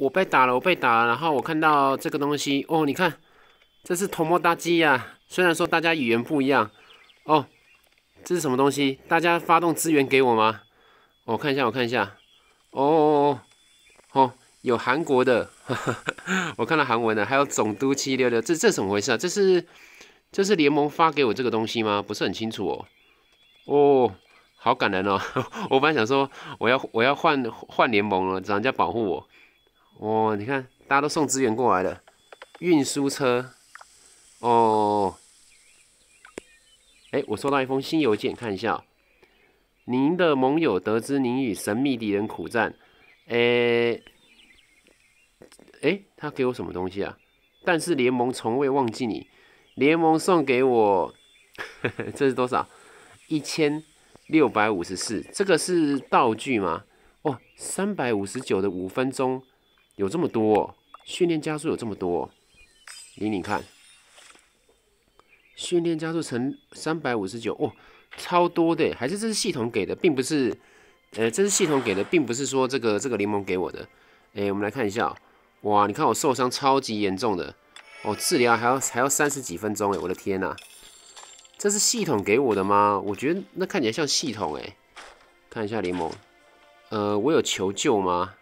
我被打了，我被打了，然后我看到这个东西哦，你看，这是偷摸大鸡呀。虽然说大家语言不一样，哦，这是什么东西？大家发动资源给我吗？我看一下，我看一下。哦哦哦，哦，有韩国的，我看到韩文的，还有总督七六六，这这怎么回事啊？这是这是联盟发给我这个东西吗？不是很清楚哦。哦，好感人哦。我本来想说，我要我要换换联盟了，让人家保护我。哦，你看，大家都送资源过来了，运输车。哦，哎，我收到一封新邮件，看一下。您的盟友得知您与神秘敌人苦战，哎，哎，他给我什么东西啊？但是联盟从未忘记你，联盟送给我，这是多少？一千六百五十四。这个是道具吗？哦，三百五十九的五分钟。有这么多训练加速，有这么多，你你看，训练加速乘三百五十九，哦，超多的，还是这是系统给的，并不是，呃，这是系统给的，并不是说这个这个联盟给我的。哎，我们来看一下，哇，你看我受伤超级严重的，哦，治疗还要还要三十几分钟，哎，我的天呐，这是系统给我的吗？我觉得那看起来像系统，哎，看一下联盟，呃，我有求救吗？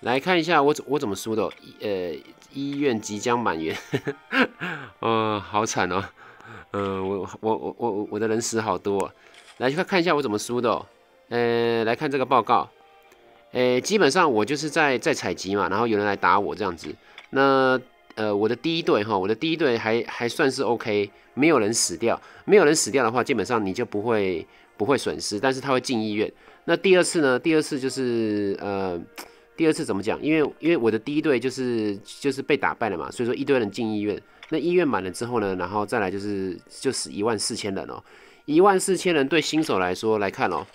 来看一下我怎我怎么输的，呃医院即将满员，呃 好惨哦，嗯我我我我我的人死好多，来去看一下我怎么输的，呃来看这个报告，呃基本上我就是在在采集嘛，然后有人来打我这样子，那呃我的第一队哈我的第一队还还算是 OK，没有人死掉，没有人死掉的话基本上你就不会不会损失，但是他会进医院，那第二次呢第二次就是呃。第二次怎么讲？因为因为我的第一队就是就是被打败了嘛，所以说一堆人进医院。那医院满了之后呢，然后再来就是就是一万四千人哦。一万四千人对新手来说来看哦，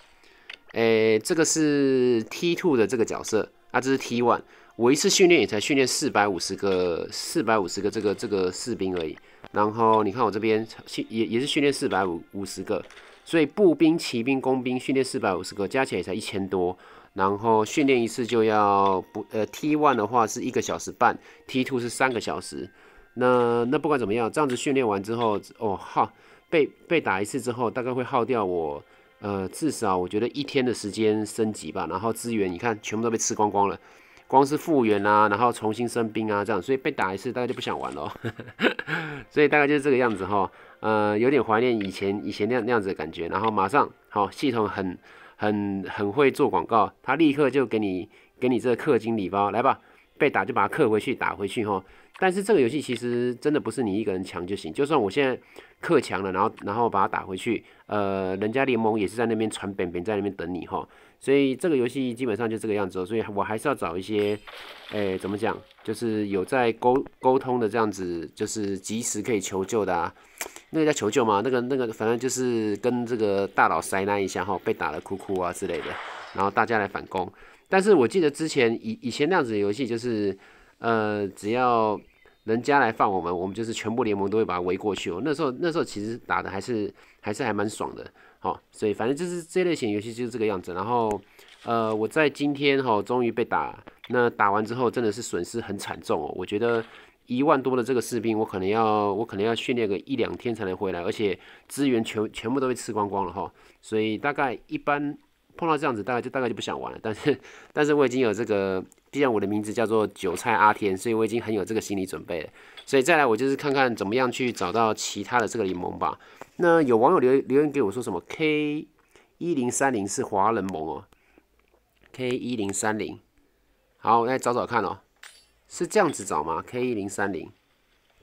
诶，这个是 T two 的这个角色，啊，这是 T one。我一次训练也才训练四百五十个四百五十个这个这个士兵而已。然后你看我这边训也也是训练四百五五十个，所以步兵、骑兵、工兵训练四百五十个，加起来才一千多。然后训练一次就要不呃，T one 的话是一个小时半，T two 是三个小时。那那不管怎么样，这样子训练完之后，哦哈，被被打一次之后，大概会耗掉我呃至少我觉得一天的时间升级吧。然后资源你看全部都被吃光光了，光是复原啊，然后重新升兵啊这样，所以被打一次大概就不想玩了。所以大概就是这个样子哈，呃有点怀念以前以前那那样子的感觉。然后马上好系统很。很很会做广告，他立刻就给你给你这个氪金礼包来吧，被打就把它氪回去，打回去哈。但是这个游戏其实真的不是你一个人强就行，就算我现在氪强了，然后然后把它打回去，呃，人家联盟也是在那边传扁扁，在那边等你哈。所以这个游戏基本上就这个样子，所以我还是要找一些，哎，怎么讲，就是有在沟沟通的这样子，就是及时可以求救的啊。那个叫求救嘛，那个那个，反正就是跟这个大佬塞那一下哈，被打了哭哭啊之类的，然后大家来反攻。但是我记得之前以以前那样子的游戏，就是呃，只要人家来放我们，我们就是全部联盟都会把它围过去。哦，那时候那时候其实打的还是还是还蛮爽的。好，所以反正就是这类型游戏就是这个样子。然后呃，我在今天哈，终于被打，那打完之后真的是损失很惨重哦，我觉得。一万多的这个士兵，我可能要，我可能要训练个一两天才能回来，而且资源全全部都被吃光光了哈，所以大概一般碰到这样子，大概就大概就不想玩了。但是，但是我已经有这个，毕竟我的名字叫做韭菜阿天，所以我已经很有这个心理准备了。所以再来，我就是看看怎么样去找到其他的这个联盟吧。那有网友留留言给我说什么 K 一零三零是华人盟哦，K 一零三零，好，我来找找看哦。是这样子找吗？K 一零三零，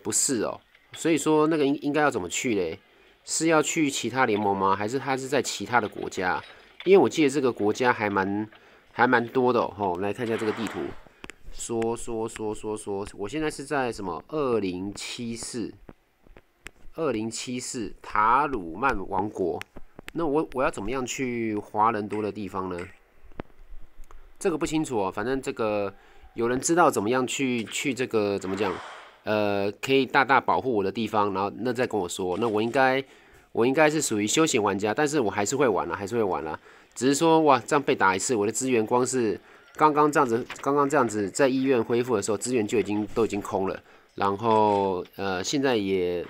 不是哦。所以说那个应应该要怎么去嘞？是要去其他联盟吗？还是他是在其他的国家？因为我记得这个国家还蛮还蛮多的们来看一下这个地图，说说说说说，我现在是在什么？二零七四，二零七四塔鲁曼王国。那我我要怎么样去华人多的地方呢？这个不清楚哦，反正这个。有人知道怎么样去去这个怎么讲？呃，可以大大保护我的地方，然后那再跟我说，那我应该我应该是属于休闲玩家，但是我还是会玩了，还是会玩了，只是说哇，这样被打一次，我的资源光是刚刚这样子，刚刚这样子在医院恢复的时候，资源就已经都已经空了，然后呃，现在也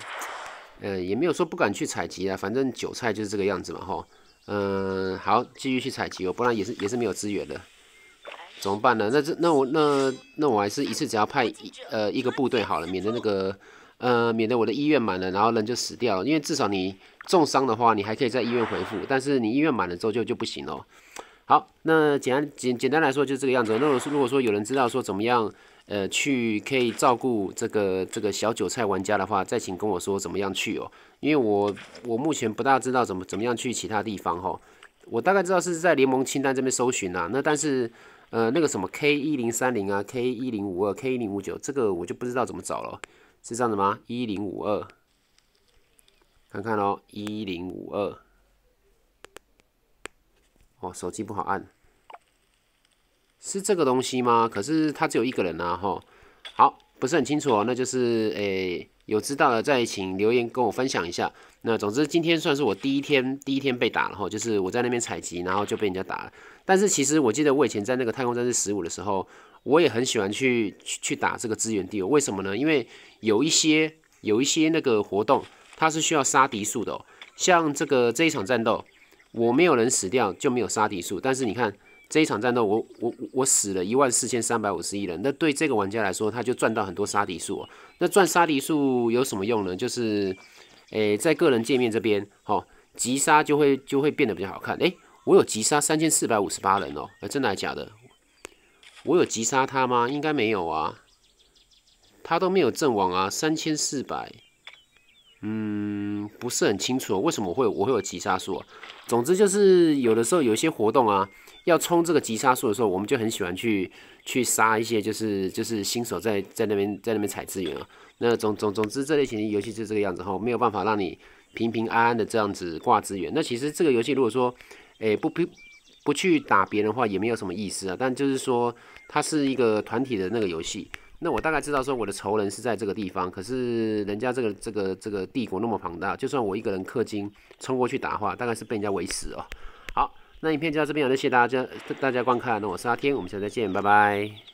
呃也没有说不敢去采集啊，反正韭菜就是这个样子嘛哈，嗯，好，继续去采集，哦，不然也是也是没有资源的。怎么办呢？那这那我那那我还是一次只要派一呃一个部队好了，免得那个呃免得我的医院满了，然后人就死掉。因为至少你重伤的话，你还可以在医院回复，但是你医院满了之后就就不行了。好，那简单简简单来说就这个样子。那如果说有人知道说怎么样呃去可以照顾这个这个小韭菜玩家的话，再请跟我说怎么样去哦，因为我我目前不大知道怎么怎么样去其他地方哈。我大概知道是在联盟清单这边搜寻啊，那但是。呃，那个什么 K 一零三零啊，K 一零五二，K 一零五九，这个我就不知道怎么找了，是这样的吗？一零五二，看看喽，一零五二，哦，手机不好按，是这个东西吗？可是它只有一个人啊，哈，好，不是很清楚哦，那就是诶。有知道的再请留言跟我分享一下。那总之今天算是我第一天，第一天被打了。然后就是我在那边采集，然后就被人家打了。但是其实我记得我以前在那个太空战士十五的时候，我也很喜欢去去去打这个资源地。为什么呢？因为有一些有一些那个活动，它是需要杀敌数的。像这个这一场战斗，我没有人死掉就没有杀敌数。但是你看。这一场战斗，我我我死了一万四千三百五十一人，那对这个玩家来说，他就赚到很多杀敌数。那赚杀敌数有什么用呢？就是，诶，在个人界面这边，好，急杀就会就会变得比较好看。诶，我有急杀三千四百五十八人哦，真的还假的？我有急杀他吗？应该没有啊，他都没有阵亡啊，三千四百，嗯。不是很清楚为什么会我会有急刹数啊，总之就是有的时候有一些活动啊，要冲这个急刹数的时候，我们就很喜欢去去杀一些就是就是新手在在那边在那边采资源啊，那总总总之这类型的游戏是这个样子哈，没有办法让你平平安安的这样子挂资源。那其实这个游戏如果说诶不平不去打别人的话也没有什么意思啊，但就是说它是一个团体的那个游戏。那我大概知道说我的仇人是在这个地方，可是人家这个这个这个帝国那么庞大，就算我一个人氪金冲过去打的话，大概是被人家围死哦。好，那影片就到这边了，谢谢大家大家观看，那我是阿天，我们下次再见，拜拜。